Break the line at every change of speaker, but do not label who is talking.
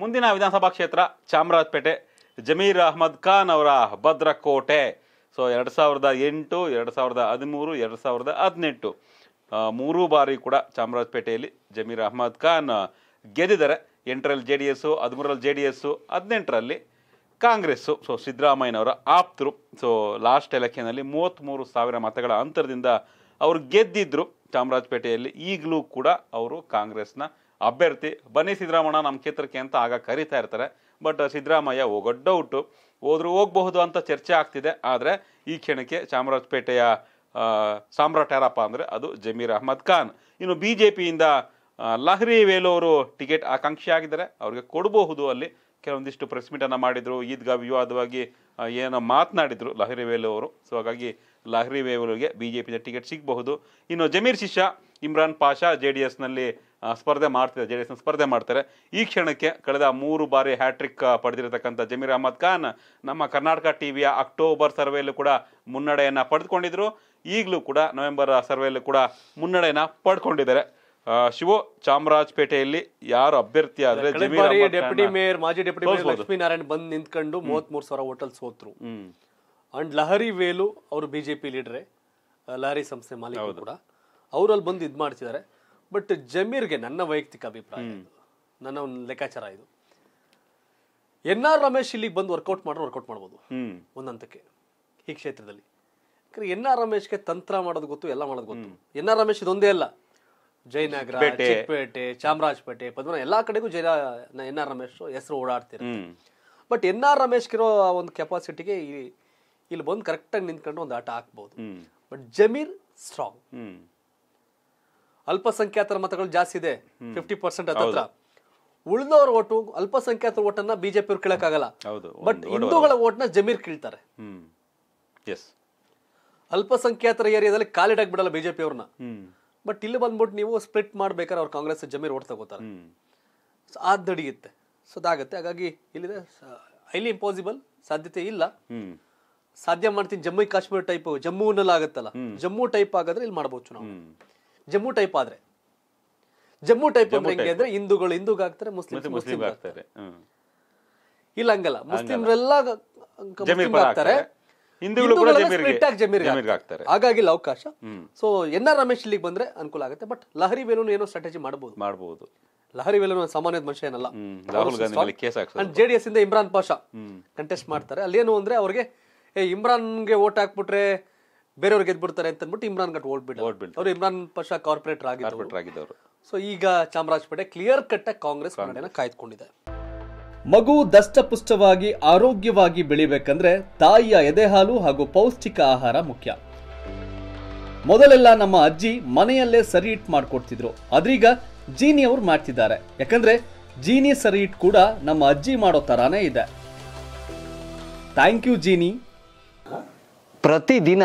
ಮುಂದಿನ ವಿಧಾನಸಭಾ ಕ್ಷೇತ್ರ ಚಾಮರಾಜಪೇಟೆ ಜಮೀರ್ ಅಹಮದ್ ಖಾನ್ ಅವರ ಭದ್ರಕೋಟೆ ಸೊ ಎರಡು ಸಾವಿರದ ಎಂಟು ಎರಡು ಸಾವಿರದ ಹದಿಮೂರು ಎರಡು ಸಾವಿರದ ಹದಿನೆಂಟು ಮೂರು ಬಾರಿ ಕೂಡ ಚಾಮರಾಜಪೇಟೆಯಲ್ಲಿ ಜಮೀರ್ ಅಹಮದ್ ಖಾನ್ ಗೆದ್ದಿದ್ದಾರೆ ಎಂಟರಲ್ಲಿ ಜೆ ಡಿ ಎಸ್ಸು ಹದಿಮೂರಲ್ಲಿ ಜೆ ಡಿ ಎಸ್ಸು ಹದಿನೆಂಟರಲ್ಲಿ ಕಾಂಗ್ರೆಸ್ಸು ಸೊ ಸಿದ್ದರಾಮಯ್ಯನವರ ಆಪ್ತರು ಸೊ ಲಾಸ್ಟ್ ಎಲೆಕ್ಷನಲ್ಲಿ ಮೂವತ್ತ್ಮೂರು ಸಾವಿರ ಮತಗಳ ಅಂತರದಿಂದ ಅವರು ಗೆದ್ದಿದ್ದರು ಚಾಮರಾಜಪೇಟೆಯಲ್ಲಿ ಈಗಲೂ ಕೂಡ ಅವರು ಕಾಂಗ್ರೆಸ್ನ ಅಭ್ಯರ್ಥಿ ಬನ್ನಿ ಸಿದ್ದರಾಮಣ್ಣ ನಮ್ಮ ಕ್ಷೇತ್ರಕ್ಕೆ ಅಂತ ಆಗ ಕರೀತಾ ಇರ್ತಾರೆ ಬಟ್ ಸಿದ್ದರಾಮಯ್ಯ ಹೋಗೋದು ಡೌಟು ಹೋದರೂ ಹೋಗಬಹುದು ಅಂತ ಚರ್ಚೆ ಆಗ್ತಿದೆ ಆದರೆ ಈ ಕ್ಷಣಕ್ಕೆ ಚಾಮರಾಜಪೇಟೆಯ ಸಾಮ್ರಾಟ್ ಯಾರಪ್ಪ ಅಂದರೆ ಅದು ಜಮೀರ್ ಅಹ್ಮದ್ ಖಾನ್ ಇನ್ನು ಬಿ ಜೆ ಪಿಯಿಂದ ಲಹರಿ ವೇಲು ಅವರು ಟಿಕೆಟ್ ಆಕಾಂಕ್ಷಿ ಆಗಿದ್ದಾರೆ ಅವ್ರಿಗೆ ಕೊಡಬಹುದು ಅಲ್ಲಿ ಕೆಲವೊಂದಿಷ್ಟು ಪ್ರೆಸ್ ಮೀಟನ್ನು ಮಾಡಿದರು ಈದ್ಗಾ ವಿವಾದವಾಗಿ ಏನೋ ಮಾತನಾಡಿದರು ಲಹರಿ ವೇಲು ಅವರು ಸೊ ಹಾಗಾಗಿ ಲಹರಿ ವೇಲುಗೆ ಬಿ ಜೆ ಪಿಯಿಂದ ಟಿಕೆಟ್ ಸಿಗಬಹುದು ಇನ್ನು ಜಮೀರ್ ಶಿಶಾ ಇಮ್ರಾನ್ ಪಾಷಾ ಜೆ ಡಿ ಎಸ್ನಲ್ಲಿ ಸ್ಪರ್ಧೆ ಮಾಡ್ತಿದ್ದಾರೆ ಜೆ ಡಿ ಎಸ್ನ ಸ್ಪರ್ಧೆ ಮಾಡ್ತಾರೆ ಈ ಕ್ಷಣಕ್ಕೆ ಕಳೆದ ಮೂರು ಬಾರಿ ಹ್ಯಾಟ್ರಿಕ್ ಪಡೆದಿರತಕ್ಕಂಥ ಜಮೀರ್ ಅಹಮದ್ ಖಾನ್ ನಮ್ಮ ಕರ್ನಾಟಕ ಟಿ ವಿಯ ಅಕ್ಟೋಬರ್ ಸರ್ವೆಯಲ್ಲೂ ಕೂಡ ಮುನ್ನಡೆಯನ್ನು ಪಡೆದುಕೊಂಡಿದ್ರು ಈಗಲೂ ಕೂಡ ನವೆಂಬರ್ ಸರ್ವೆಯಲ್ಲೂ ಕೂಡ ಮುನ್ನಡೆಯನ್ನು ಪಡ್ಕೊಂಡಿದ್ದಾರೆ ಶಿವು ಚಾಮರಾಜಪೇಟೆಯಲ್ಲಿ ಯಾರು ಅಭ್ಯರ್ಥಿ ಆದ್ರೆ ಡೆಪ್ಯೂಟಿ ಮೇಯರ್ ಮಾಜಿ ಡೆಪ್ಯೂಟಿ ಮೇಯರ್
ಲಕ್ಷ್ಮೀನಾರಾಯಣ್ ಬಂದು ನಿಂತ್ಕೊಂಡು ಮೂರು ಸಾವಿರ ಹೋಟೆಲ್ ಸೋತ್ರು ಅಂಡ್ ಲಹರಿ ವೇಲು ಅವರು ಬಿಜೆಪಿ ಲೀಡ್ರೆ ಲಹರಿ ಸಂಸ್ಥೆ ಮಾಲೀಕರು ಕೂಡ ಅವರಲ್ಲಿ ಬಂದು ಇದು ಮಾಡ್ತಿದ್ದಾರೆ ಬಟ್ ಜಮೀರ್ಗೆ ನನ್ನ ವೈಯಕ್ತಿಕ ಅಭಿಪ್ರಾಯ ನನ್ನ ಒಂದು ಲೆಕ್ಕಾಚಾರ ಇದು ಎನ್ ಆರ್ ರಮೇಶ್ ಇಲ್ಲಿಗೆ ಬಂದು ವರ್ಕೌಟ್ ಮಾಡ್ರೆ ವರ್ಕೌಟ್ ಮಾಡ್ಬೋದು ಒಂದ್ ಹಂತಕ್ಕೆ ಈ ಕ್ಷೇತ್ರದಲ್ಲಿ ಯಾಕಂದ್ರೆ ಎನ್ ಆರ್ ರಮೇಶ್ಗೆ ತಂತ್ರ ಮಾಡೋದು ಗೊತ್ತು ಎಲ್ಲ ಮಾಡೋದು ಗೊತ್ತು ಎನ್ ಆರ್ ರಮೇಶ್ ಇದೊಂದೇ ಅಲ್ಲ ಜಯನಗರ ಚಿಕ್ಕಪೇಟೆ. ಚಾಮರಾಜಪೇಟೆ ಪದ್ಮನ ಎಲ್ಲಾ ಕಡೆಗೂ ಜಯ ಎನ್ ಆರ್ ರಮೇಶ್ ಹೆಸರು ಓಡಾಡ್ತೀರ ಬಟ್ ಎನ್ ಆರ್ ರಮೇಶ್ ಆ ಒಂದು ಕೆಪಾಸಿಟಿಗೆ ಇಲ್ಲಿ ಬಂದು ಕರೆಕ್ಟಾಗಿ ನಿಂತ್ಕೊಂಡು ಒಂದು ಆಟ ಹಾಕ್ಬೋದು ಬಟ್ ಜಮೀರ್ ಸ್ಟ್ರಾಂಗ್ ಅಲ್ಪಸಂಖ್ಯಾತರ ಮತಗಳು ಜಾಸ್ತಿ ಇದೆ ಫಿಫ್ಟಿ ಪರ್ಸೆಂಟ್ ಹತ್ರ ಉಳಿದವ್ರ ಓಟು ಅಲ್ಪಸಂಖ್ಯಾತರ ಓಟನ್ನ ಬಿಜೆಪಿ ಅವ್ರು ಕೇಳಕ್ಕಾಗಲ್ಲ
ಬಟ್ ಹಿಂದೂಗಳ
ಓಟ್ನ ಜಮೀರ್ ಕೀಳ್ತಾರೆ ಅಲ್ಪಸಂಖ್ಯಾತರ ಏರಿಯಾದಲ್ಲಿ ಕಾಲಿಡಾಗಿ ಬಿಡಲ್ಲ ಬಿಜೆಪಿ ಅವ್ರನ್ನ ಬಟ್ ಇಲ್ಲಿ ಬಂದ್ಬಿಟ್ಟು ನೀವು ಸ್ಪ್ಲಿಟ್ ಮಾಡ್ಬೇಕಾರೆ ಅವ್ರ ಕಾಂಗ್ರೆಸ್ ಜಮೀರ್ ಓಟ್ ತಗೋತಾರೆ ಅದ್ ಸೊ ಅದಾಗತ್ತೆ ಹಾಗಾಗಿ ಇಲ್ಲಿದೆ ಹೈಲಿ ಇಂಪಾಸಿಬಲ್ ಸಾಧ್ಯತೆ ಇಲ್ಲ ಸಾಧ್ಯ ಮಾಡ್ತೀನಿ ಜಮ್ಮು ಕಾಶ್ಮೀರ ಟೈಪ್ ಜಮ್ಮುನಲ್ಲಿ ಆಗುತ್ತಲ್ಲ ಜಮ್ಮು ಟೈಪ್ ಆಗಾದ್ರೆ ಇಲ್ಲಿ ಮಾಡ್ಬೋದು ಚುನಾವಣೆ ಜಮ್ಮು ಟೈಪ್ ಆದ್ರೆ ಜಮ್ಮು ಟೈಪ್ ಅಂದ್ರೆ ಹೆಂಗೆ ಅಂದ್ರೆ ಹಿಂದೂಗಳು ಹಿಂದೂಗ್ ಆಗ್ತಾರೆ ಮುಸ್ಲಿಂ ಮುಸ್ಲಿಂ ಆಗ್ತಾರೆ ಇಲ್ಲ ಹಂಗಲ್ಲ ಮುಸ್ಲಿಮ್ರೆಲ್ಲ ಆಗ್ತಾರೆ ಹಾಗಾಗಿ ಅವಕಾಶ ಸೊ ಎನ್ ಆರ್ ರಮೇಶ್ ಇಲ್ಲಿಗೆ ಬಂದ್ರೆ ಅನುಕೂಲ ಆಗುತ್ತೆ ಬಟ್ ಲಹರಿ ವೇಲೂನು ಏನೋ ಸ್ಟ್ರಾಟಜಿ ಮಾಡಬಹುದು ಮಾಡಬಹುದು ಲಹರಿ ಮೇಲೂ ಸಾಮಾನ್ಯದ ಮನುಷ್ಯ ಏನಲ್ಲ ಜೆಡಿಎಸ್ ಇಂದ ಇಮ್ರಾನ್ ಪಾಷಾ ಕಂಟೆಸ್ಟ್ ಮಾಡ್ತಾರೆ ಏನು ಅಂದ್ರೆ ಅವ್ರಿಗೆ ಏ ಇಮ್ರಾನ್ಗೆ ಓಟ್ ಹಾಕ್ಬಿಟ್ರೆ ಬೇರೆಯವ್ರು ಗೆದ್ಬಿಡ್ತಾರೆ ಅಂತ ಅಂದ್ಬಿಟ್ಟು ಇಮ್ರಾನ್ ಘಟ್ ಓಟ್ ಬಿಟ್ಟು ಓಟ್ ಬಿಟ್ಟು ಅವ್ರು ಇಮ್ರಾನ್ ಪಶಾ ಕಾರ್ಪೊರೇಟರ್ ಆಗಿದ್ರು ಆಗಿದ್ದವರು ಸೊ ಈಗ ಚಾಮರಾಜಪೇಟೆ ಕ್ಲಿಯರ್ ಕಟ್ ಕಾಂಗ್ರೆಸ್ ಕನ್ನಡನ ಕಾಯ್ದುಕೊಂಡಿದೆ ಮಗು ದಷ್ಟಪುಷ್ಟವಾಗಿ ಆರೋಗ್ಯವಾಗಿ ಬೆಳಿಬೇಕಂದ್ರೆ ತಾಯಿಯ ಎದೆಹಾಲು ಹಾಗೂ ಪೌಷ್ಟಿಕ ಆಹಾರ ಮುಖ್ಯ ಮೊದಲೆಲ್ಲ ನಮ್ಮ ಅಜ್ಜಿ ಮನೆಯಲ್ಲೇ ಸರಿ ಇಟ್ ಮಾಡ್ಕೊಡ್ತಿದ್ರು ಅದ್ರೀಗ ಜೀನಿ ಅವ್ರು ಮಾಡ್ತಿದ್ದಾರೆ ಯಾಕಂದ್ರೆ ಜೀನಿ ಸರಿ ಇಟ್ ಕೂಡ ನಮ್ಮ ಅಜ್ಜಿ ಮಾಡೋ ತರಾನೇ ಇದೆ ಥ್ಯಾಂಕ್ ಯು ಜೀನಿ ಪ್ರತಿದಿನ